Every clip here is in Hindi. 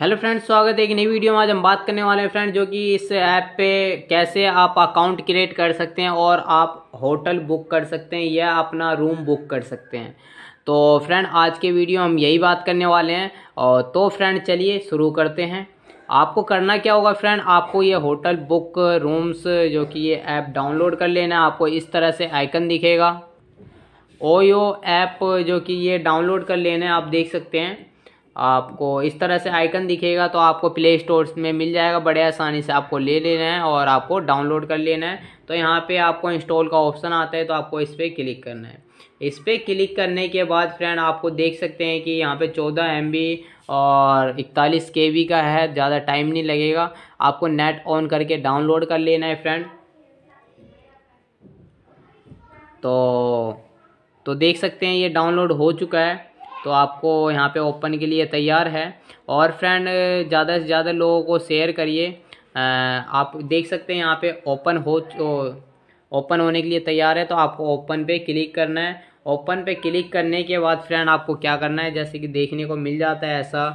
हेलो फ्रेंड्स स्वागत है एक नई वीडियो में आज हम बात करने वाले हैं फ्रेंड जो कि इस ऐप पे कैसे आप अकाउंट क्रिएट कर सकते हैं और आप होटल बुक कर सकते हैं या अपना रूम बुक कर सकते हैं तो फ्रेंड आज के वीडियो हम यही बात करने वाले हैं और तो फ्रेंड चलिए शुरू करते हैं आपको करना क्या होगा फ्रेंड आपको ये होटल बुक रूम्स जो कि ये ऐप डाउनलोड कर लेना है आपको इस तरह से आइकन दिखेगा ओयो ऐप जो कि ये डाउनलोड कर लेना है आप देख सकते हैं आपको इस तरह से आइकन दिखेगा तो आपको प्ले स्टोर में मिल जाएगा बड़े आसानी से आपको ले लेना है और आपको डाउनलोड कर लेना है तो यहाँ पे आपको इंस्टॉल का ऑप्शन आता है तो आपको इस पर क्लिक करना है इस पर क्लिक करने के बाद फ्रेंड आपको देख सकते हैं कि यहाँ पे चौदह एम और इकतालीस के का है ज़्यादा टाइम नहीं लगेगा आपको नेट ऑन करके डाउनलोड कर लेना है फ्रेंड तो तो देख सकते हैं ये डाउनलोड हो चुका है तो आपको यहाँ पे ओपन के लिए तैयार है और फ्रेंड ज़्यादा से ज़्यादा लोगों को शेयर करिए आप देख सकते हैं यहाँ पे ओपन हो ओपन होने के लिए तैयार है तो आपको ओपन पे क्लिक करना है ओपन पे क्लिक करने के बाद फ्रेंड आपको क्या करना है जैसे कि देखने को मिल जाता है ऐसा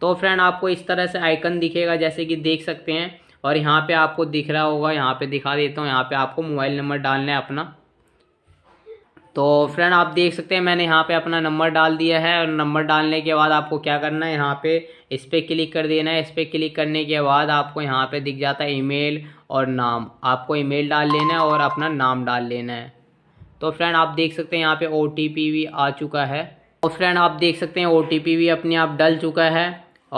तो फ्रेंड आपको इस तरह से आइकन दिखेगा जैसे कि देख सकते हैं और यहाँ पे आपको दिख रहा होगा यहाँ पे दिखा देता हूँ यहाँ पे आपको मोबाइल नंबर डालना है अपना तो फ्रेंड आप देख सकते हैं मैंने यहाँ पे अपना नंबर डाल दिया है और नंबर डालने के बाद आपको क्या करना है यहाँ पे इस पर क्लिक कर देना है इस पर क्लिक करने के बाद आपको यहाँ पे दिख जाता है ईमेल और नाम आपको ईमेल डाल लेना है और अपना नाम डाल लेना है तो फ्रेंड आप देख सकते हैं यहाँ पे ओ भी आ चुका है और तो फ्रेंड आप देख सकते हैं ओ भी अपने आप डल चुका है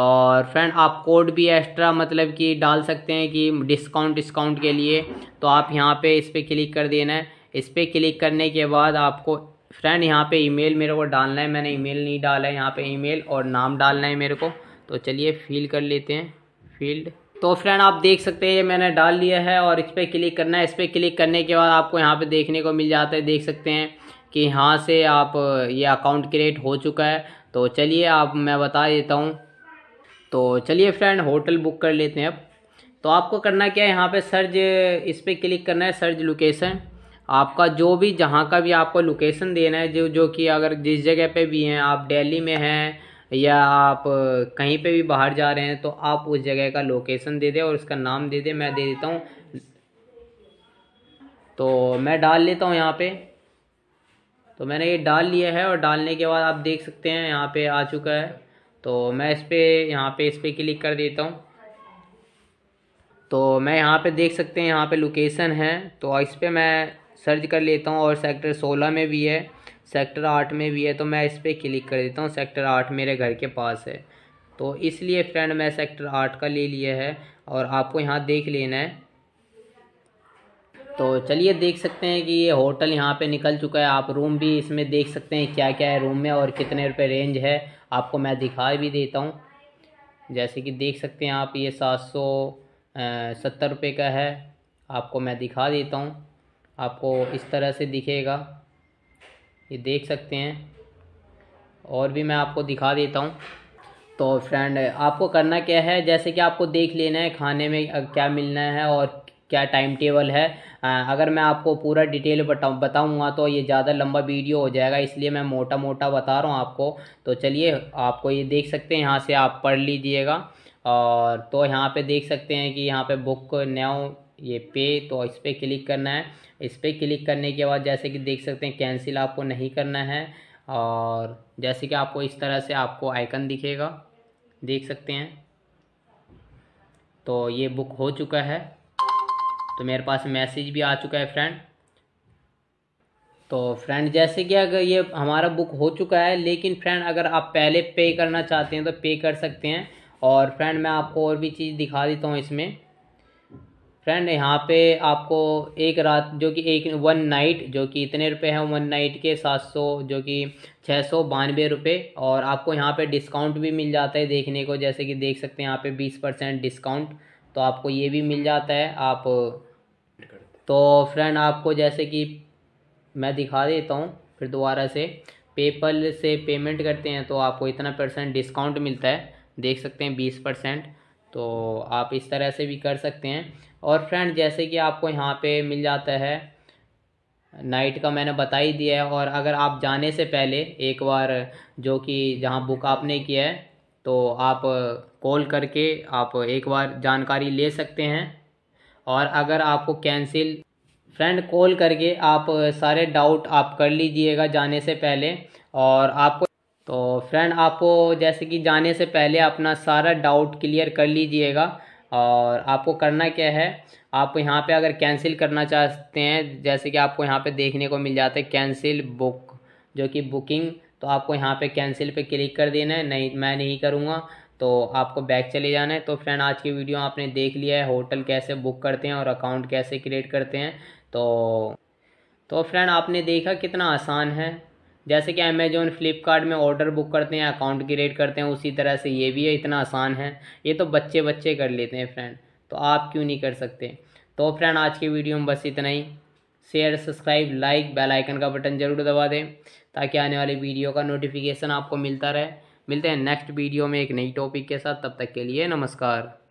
और फ्रेंड आप कोड भी एक्स्ट्रा मतलब कि डाल सकते हैं कि डिस्काउंट डिस्काउंट के लिए तो आप यहाँ पर इस पर क्लिक कर देना है इस पर क्लिक करने के बाद आपको फ्रेंड यहाँ पे ईमेल मेरे को डालना है मैंने ईमेल नहीं डाला है यहाँ पे ईमेल और नाम डालना है मेरे को तो चलिए फिल कर लेते हैं फील्ड तो फ्रेंड आप देख सकते हैं ये मैंने डाल लिया है और इस पर क्लिक करना है इस पर क्लिक करने के बाद आपको यहाँ पे देखने को मिल जाता है देख सकते हैं कि यहाँ से आप ये अकाउंट क्रिएट हो चुका है तो चलिए आप मैं बता देता हूँ तो चलिए फ्रेंड होटल बुक कर लेते हैं अब तो आपको करना क्या है यहाँ पे सर्च इस पर क्लिक करना है सर्च लोकेशन आपका जो भी जहाँ का भी आपको लोकेशन देना है जो जो कि अगर जिस जगह पे भी हैं आप दिल्ली में हैं या आप कहीं पे भी बाहर जा रहे हैं तो आप उस जगह का लोकेशन दे दें और उसका नाम दे दें मैं दे देता हूँ तो मैं डाल लेता हूँ यहाँ पे तो मैंने ये डाल लिया है और डालने के बाद आप देख सकते हैं यहाँ पर आ चुका है तो मैं इस पर यहाँ पर इस पर क्लिक कर देता हूँ तो मैं यहाँ पे देख सकते हैं यहाँ पे लोकेशन है तो इस पर मैं सर्च कर लेता हूँ और सेक्टर सोलह में भी है सेक्टर आठ में भी है तो मैं इस पर क्लिक कर देता हूँ सेक्टर आठ मेरे घर के पास है तो इसलिए फ्रेंड मैं सेक्टर आठ का ले लिया है और आपको यहाँ देख लेना है तो चलिए देख सकते हैं कि ये होटल यहाँ पे निकल चुका है आप रूम भी इसमें देख सकते हैं क्या क्या है रूम में और कितने रुपए रेंज है आपको मैं दिखा भी देता हूँ जैसे कि देख सकते हैं आप ये सात सौ सत्तर रुपये का है आपको मैं दिखा देता हूँ आपको इस तरह से दिखेगा ये देख सकते हैं और भी मैं आपको दिखा देता हूँ तो फ्रेंड आपको करना क्या है जैसे कि आपको देख लेना है खाने में क्या मिलना है और क्या टाइम टेबल है अगर मैं आपको पूरा डिटेल बताऊँ बताऊँगा तो ये ज़्यादा लंबा वीडियो हो जाएगा इसलिए मैं मोटा मोटा बता रहा हूँ आपको तो चलिए आपको ये देख सकते हैं यहाँ से आप पढ़ लीजिएगा और तो यहाँ पे देख सकते हैं कि यहाँ पे बुक न्यू ये पे तो इस पर क्लिक करना है इस पर क्लिक करने के बाद जैसे कि देख सकते हैं कैंसिल आपको नहीं करना है और जैसे कि आपको इस तरह से आपको आइकन दिखेगा देख सकते हैं तो ये बुक हो चुका है तो मेरे पास मैसेज भी आ चुका है फ्रेंड तो फ्रेंड जैसे कि अगर ये हमारा बुक हो चुका है लेकिन फ्रेंड अगर आप पहले पे करना चाहते हैं तो पे कर सकते हैं और फ्रेंड मैं आपको और भी चीज़ दिखा देता हूँ इसमें फ्रेंड यहाँ पे आपको एक रात जो कि एक वन नाइट जो कि इतने रुपए हैं वन नाइट के सात सौ जो कि छः सौ बानवे रुपये और आपको यहाँ पे डिस्काउंट भी मिल जाता है देखने को जैसे कि देख सकते हैं यहाँ पे बीस परसेंट डिस्काउंट तो आपको ये भी मिल जाता है आप तो फ्रेंड आपको जैसे कि मैं दिखा देता हूँ फिर दोबारा से पेपल से पेमेंट करते हैं तो आपको इतना परसेंट डिस्काउंट मिलता है देख सकते हैं बीस परसेंट तो आप इस तरह से भी कर सकते हैं और फ्रेंड जैसे कि आपको यहाँ पे मिल जाता है नाइट का मैंने बता ही दिया है और अगर आप जाने से पहले एक बार जो कि जहाँ बुक आपने किया है तो आप कॉल करके आप एक बार जानकारी ले सकते हैं और अगर आपको कैंसिल फ्रेंड कॉल करके आप सारे डाउट आप कर लीजिएगा जाने से पहले और आपको तो फ्रेंड आप जैसे कि जाने से पहले अपना सारा डाउट क्लियर कर लीजिएगा और आपको करना क्या है आप यहाँ पे अगर कैंसिल करना चाहते हैं जैसे कि आपको यहाँ पे देखने को मिल जाता है कैंसिल बुक जो कि बुकिंग तो आपको यहाँ पे कैंसिल पे क्लिक कर देना है नहीं मैं नहीं करूँगा तो आपको बैक चले जाना है तो फ्रेंड आज की वीडियो आपने देख लिया है होटल कैसे बुक करते हैं और अकाउंट कैसे क्रिएट करते हैं तो तो फ्रेंड आपने देखा कितना आसान है जैसे कि अमेजोन फ्लिपकार्ट में ऑर्डर बुक करते हैं अकाउंट क्रिएट करते हैं उसी तरह से ये भी है इतना आसान है ये तो बच्चे बच्चे कर लेते हैं फ्रेंड तो आप क्यों नहीं कर सकते तो फ्रेंड आज की वीडियो में बस इतना ही share subscribe like bell icon का बटन जरूर दबा दें ताकि आने वाली वीडियो का नोटिफिकेशन आपको मिलता रहे मिलते हैं नेक्स्ट वीडियो में एक नई टॉपिक के साथ तब तक के लिए नमस्कार